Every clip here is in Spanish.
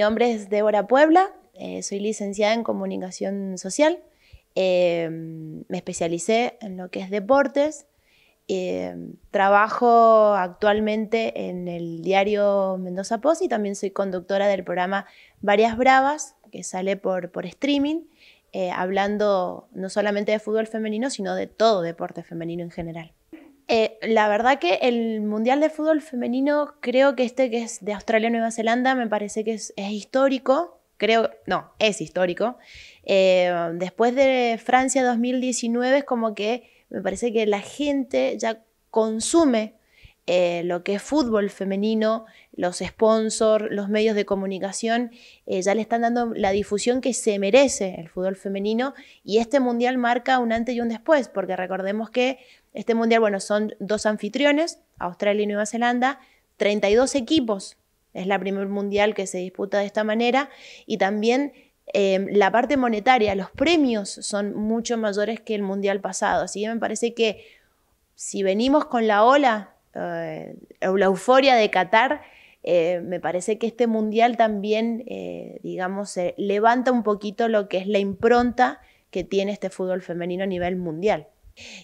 Mi nombre es Débora Puebla, eh, soy licenciada en comunicación social. Eh, me especialicé en lo que es deportes. Eh, trabajo actualmente en el diario Mendoza Post y también soy conductora del programa Varias Bravas, que sale por streaming, hablando no solamente de fútbol femenino, sino de todo deporte femenino en general. Eh, la verdad que el Mundial de Fútbol Femenino, creo que este que es de Australia y Nueva Zelanda, me parece que es, histórico. Creo, no, es histórico. Eh, después de Francia 2019 es como que me parece que la gente ya consume eh, lo que es fútbol femenino, los sponsors, los medios de comunicación, eh, ya le están dando la difusión que se merece el fútbol femenino y este mundial marca un antes y un después, porque recordemos que este mundial, bueno, son dos anfitriones, Australia y Nueva Zelanda, 32 equipos, es la primer mundial que se disputa de esta manera y también em, la parte monetaria, los premios son mucho mayores que el mundial pasado, así que me parece que si venimos con la ola eh, la euforia de Qatar, eh, me parece que este mundial también, eh, digamos, levanta un poquito lo que es la impronta que tiene este fútbol femenino a nivel mundial.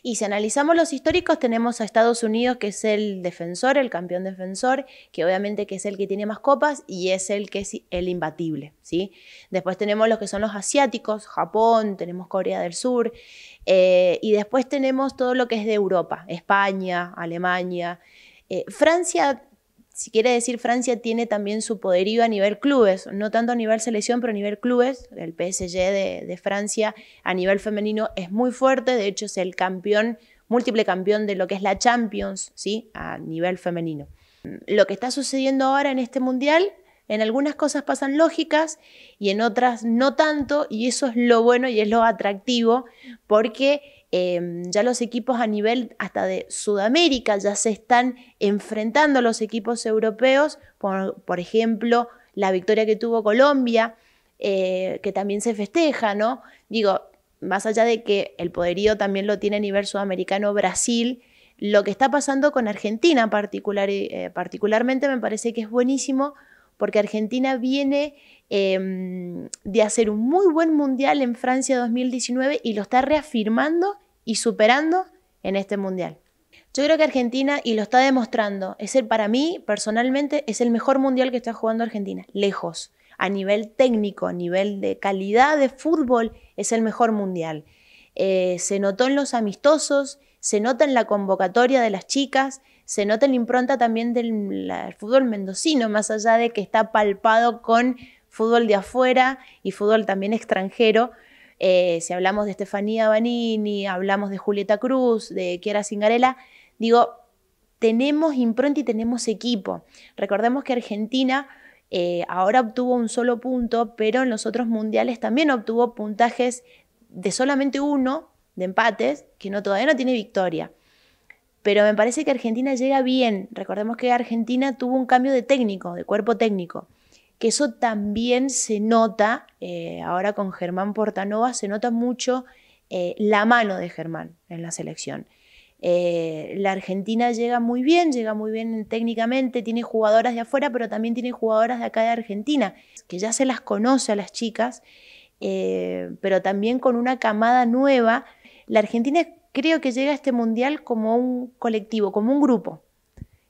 Y si analizamos los históricos, tenemos a Estados Unidos, que es el defensor, el campeón defensor, que obviamente que es el que tiene más copas y es el que es el imbatible, ¿sí? Después tenemos los que son los asiáticos, Japón, tenemos Corea del Sur, eh, y después tenemos todo lo que es de Europa, España, Alemania. Eh, Francia si quiere decir Francia tiene también su poderío a nivel clubes, no tanto a nivel selección, pero a nivel clubes, el PSG de, Francia a nivel femenino es muy fuerte, de hecho es el campeón, múltiple campeón de lo que es la Champions, ¿sí? A nivel femenino. Lo que está sucediendo ahora en este mundial en algunas cosas pasan lógicas y en otras no tanto, y eso es lo bueno y es lo atractivo, porque em, ya los equipos a nivel hasta de Sudamérica ya se están enfrentando a los equipos europeos, por, ejemplo, la victoria que tuvo Colombia, eh, que también se festeja, ¿no? Digo, más allá de que el poderío también lo tiene a nivel sudamericano Brasil, lo que está pasando con Argentina eh, particularmente me parece que es buenísimo porque Argentina viene em, de hacer un muy buen mundial en Francia 2019 y lo está reafirmando y superando en este mundial. Yo creo que Argentina, y lo está demostrando, es el, para mí personalmente, es el mejor mundial que está jugando Argentina, lejos, a nivel técnico, a nivel de calidad de fútbol, es el mejor mundial. Eh, se notó en los amistosos, se nota en la convocatoria de las chicas, se nota la impronta también del fútbol mendocino, más allá de que está palpado con fútbol de afuera y fútbol también extranjero. Eh, si hablamos de Estefanía Banini, hablamos de Julieta Cruz, de Kiara Cingarela, digo, tenemos impronta y tenemos equipo. Recordemos que Argentina eh, ahora obtuvo un solo punto, pero en los otros mundiales también obtuvo puntajes de solamente uno de empates, que no, todavía no tiene victoria pero me parece que Argentina llega bien. Recordemos que Argentina tuvo un cambio de técnico, de cuerpo técnico, que eso también se nota, eh, ahora con Germán Portanova, se nota mucho eh, la mano de Germán en la selección. Eh, la Argentina llega muy bien, llega muy bien técnicamente, tiene jugadoras de afuera, pero también tiene jugadoras de acá de Argentina, que ya se las conoce a las chicas, pero también con una camada nueva. La Argentina creo que llega a este mundial como un colectivo, como un grupo.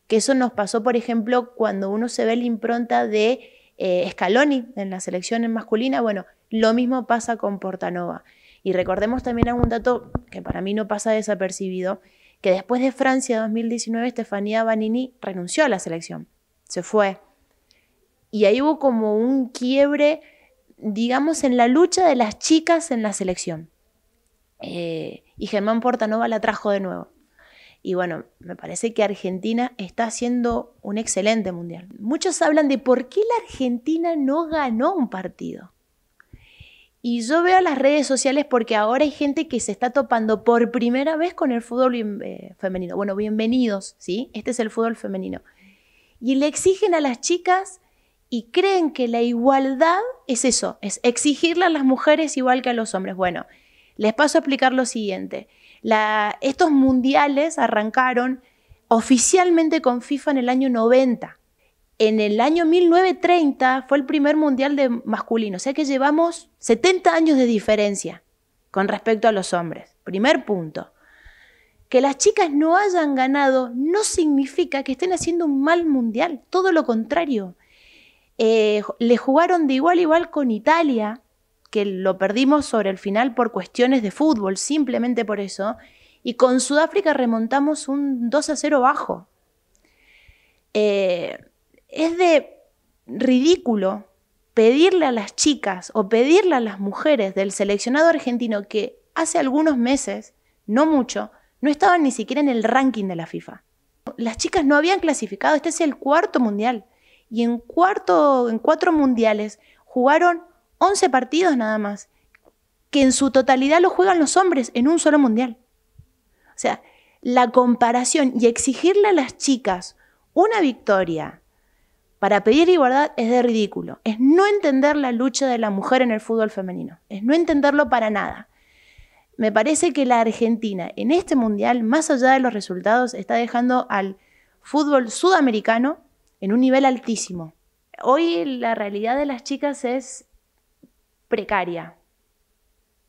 Que eso nos pasó, por ejemplo, cuando uno se ve la impronta de eh, Scaloni en la selección en masculina. Bueno, lo mismo pasa con Portanova. Y recordemos también algún dato que para mí no pasa desapercibido, que después de Francia 2019, Estefanía Banini renunció a la selección, se fue. Y ahí hubo como un quiebre, digamos, en la lucha de las chicas en la selección. Eh, y Germán Portanova la trajo de nuevo. Y bueno, me parece que Argentina está haciendo un excelente mundial. Muchos hablan de por qué la Argentina no ganó un partido. Y yo veo las redes sociales porque ahora hay gente que se está topando por primera vez con el fútbol eh, femenino. Bueno, bienvenidos, ¿sí? Este es el fútbol femenino. Y le exigen a las chicas y creen que la igualdad es eso, es exigirle a las mujeres igual que a los hombres. Bueno, les paso a explicar lo siguiente. estos mundiales arrancaron oficialmente con FIFA en el año 90. En el año 1930 fue el primer mundial de masculino, o sea que llevamos 70 años de diferencia con respecto a los hombres. Primer punto. Que las chicas no hayan ganado no significa que estén haciendo un mal mundial, todo lo contrario. Eh, le jugaron de igual a igual con Italia, que lo perdimos sobre el final por cuestiones de fútbol, simplemente por eso. Y con Sudáfrica remontamos un 2 a 0 bajo. Eh, es de ridículo pedirle a las chicas o pedirle a las mujeres del seleccionado argentino que hace algunos meses, no mucho, no estaban ni siquiera en el ranking de la FIFA. Las chicas no habían clasificado, este es el cuarto mundial. Y en, cuarto, en cuatro mundiales jugaron 11 partidos nada más, que en su totalidad lo juegan los hombres en un solo mundial. O sea, la comparación y exigirle a las chicas una victoria para pedir igualdad es de ridículo. Es no entender la lucha de la mujer en el fútbol femenino. Es no entenderlo para nada. Me parece que la Argentina en este mundial, más allá de los resultados, está dejando al fútbol sudamericano en un nivel altísimo. Hoy la realidad de las chicas es precaria,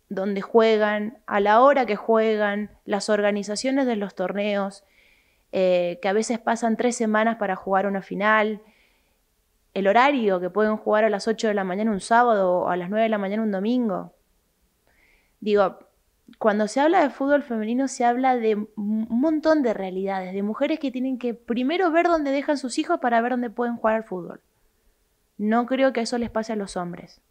donde juegan, a la hora que juegan, las organizaciones de los torneos, eh, que a veces pasan tres semanas para jugar una final, el horario, que pueden jugar a las 8 de la mañana un sábado o a las 9 de la mañana un domingo. Digo, cuando se habla de fútbol femenino se habla de un montón de realidades, de mujeres que tienen que primero ver dónde dejan sus hijos para ver dónde pueden jugar al fútbol. No creo que eso les pase a los hombres.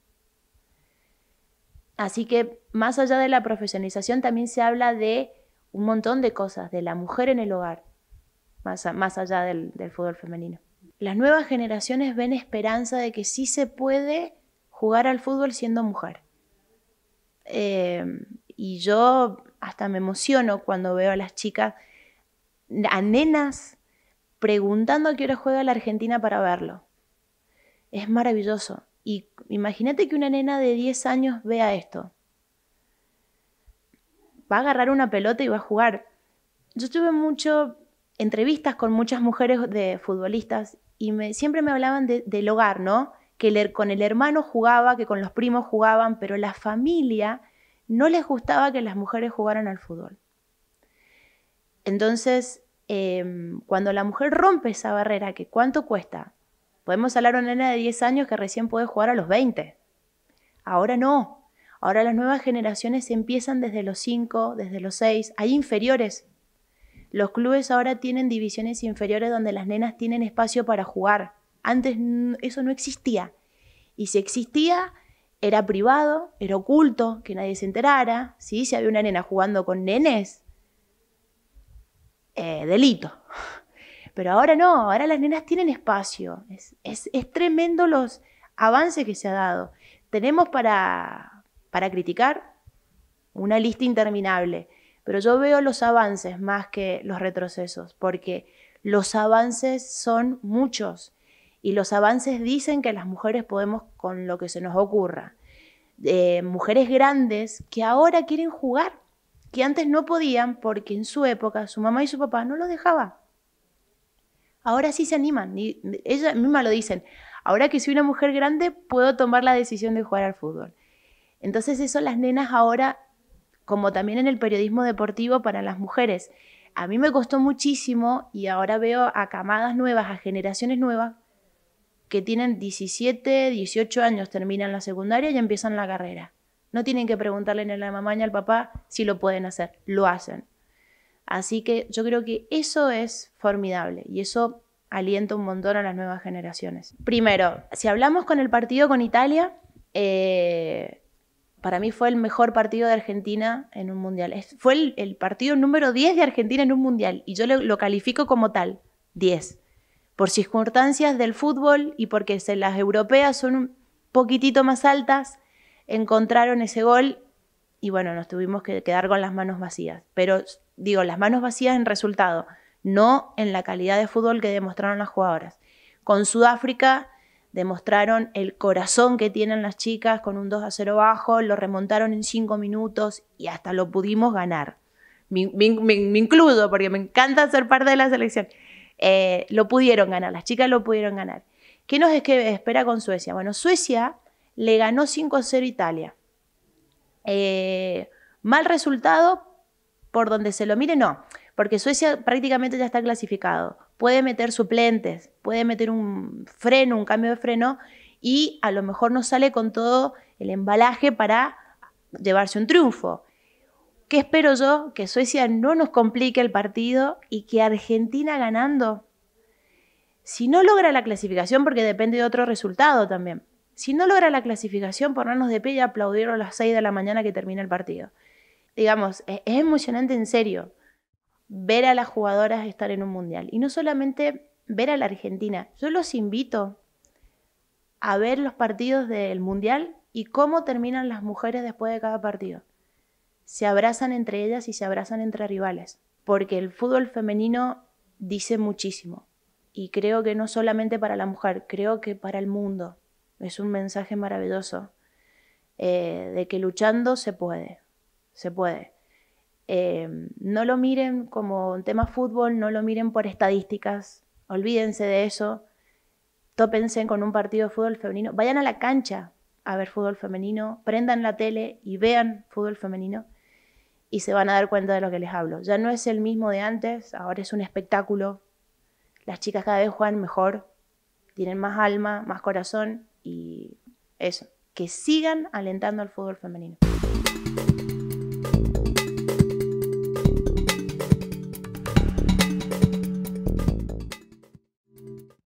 Así que más allá de la profesionalización también se habla de un montón de cosas, de la mujer en el hogar, más, allá del, fútbol femenino. Las nuevas generaciones ven esperanza de que sí se puede jugar al fútbol siendo mujer. Em, y yo hasta me emociono cuando veo a las chicas, a nenas, preguntando a qué hora juega la Argentina para verlo. Es maravilloso. Y imagínate que una nena de 10 años vea esto. Va a agarrar una pelota y va a jugar. Yo tuve mucho entrevistas con muchas mujeres de futbolistas y me, siempre me hablaban del hogar, ¿no? Que con el hermano jugaba, que con los primos jugaban, pero la familia no les gustaba que las mujeres jugaran al fútbol. Entonces, em, cuando la mujer rompe esa barrera, que cuánto cuesta, Podemos hablar de una nena de 10 años que recién puede jugar a los 20. Ahora no. Ahora las nuevas generaciones empiezan desde los 5, desde los 6. Hay inferiores. Los clubes ahora tienen divisiones inferiores donde las nenas tienen espacio para jugar. Antes eso no existía. Y si existía, era privado, era oculto, que nadie se enterara. Si había una nena jugando con nenes, eh, delito. Pero ahora no, ahora las nenas tienen espacio. Es, es, tremendo los avances que se ha dado. Tenemos para, para criticar una lista interminable, pero yo veo los avances más que los retrocesos, porque los avances son muchos y los avances dicen que las mujeres podemos con lo que se nos ocurra. Eh, mujeres grandes que ahora quieren jugar, que antes no podían porque en su época su mamá y su papá no los dejaba ahora sí se animan. Y ellas mismas lo dicen, ahora que soy una mujer grande, puedo tomar la decisión de jugar al fútbol. Entonces eso las nenas ahora, como también en el periodismo deportivo para las mujeres, a mí me costó muchísimo y ahora veo a camadas nuevas, a generaciones nuevas, que tienen 17, 18 años, terminan la secundaria y empiezan la carrera. No tienen que preguntarle ni a la mamá ni al papá si lo pueden hacer, lo hacen. Así que yo creo que eso es formidable y eso alienta un montón a las nuevas generaciones. Primero, si hablamos con el partido con Italia, eh, para mí fue el mejor partido de Argentina en un mundial. fue el, partido número 10 de Argentina en un mundial y yo lo, califico como tal, 10. Por circunstancias del fútbol y porque las europeas son un poquitito más altas, encontraron ese gol y bueno, nos tuvimos que quedar con las manos vacías. Pero digo, las manos vacías en resultado, no en la calidad de fútbol que demostraron las jugadoras. Con Sudáfrica demostraron el corazón que tienen las chicas con un 2 a 0 bajo, lo remontaron en 5 minutos y hasta lo pudimos ganar. Me, me, incluyo porque me encanta ser parte de la selección. Eh, lo pudieron ganar, las chicas lo pudieron ganar. ¿Qué nos es espera con Suecia? Bueno, Suecia le ganó 5 a 0 Italia eh, mal resultado, por donde se lo mire, no, porque Suecia prácticamente ya está clasificado. Puede meter suplentes, puede meter un freno, un cambio de freno, y a lo mejor no sale con todo el embalaje para llevarse un triunfo. ¿Qué espero yo? Que Suecia no nos complique el partido y que Argentina ganando, si no logra la clasificación, porque depende de otro resultado también, si no logra la clasificación, ponernos de pie y aplaudir a las 6 de la mañana que termina el partido. Digamos, e-, es emocionante en serio ver a las jugadoras estar en un mundial. Y no solamente ver a la Argentina, yo los invito a ver los partidos del mundial y cómo terminan las mujeres después de cada partido. Se abrazan entre ellas y se abrazan entre rivales, porque el fútbol femenino dice muchísimo. Y creo que no solamente para la mujer, creo que para el mundo. Es un mensaje maravilloso eh, de que luchando se puede, se puede. Eh, no lo miren como un tema fútbol, no lo miren por estadísticas, olvídense de eso, tópense con un partido de fútbol femenino, vayan a la cancha a ver fútbol femenino, prendan la tele y vean fútbol femenino y se van a dar cuenta de lo que les hablo. Ya no es el mismo de antes, ahora es un espectáculo, las chicas cada vez juegan mejor, tienen más alma, más corazón y eso, que sigan alentando al fútbol femenino.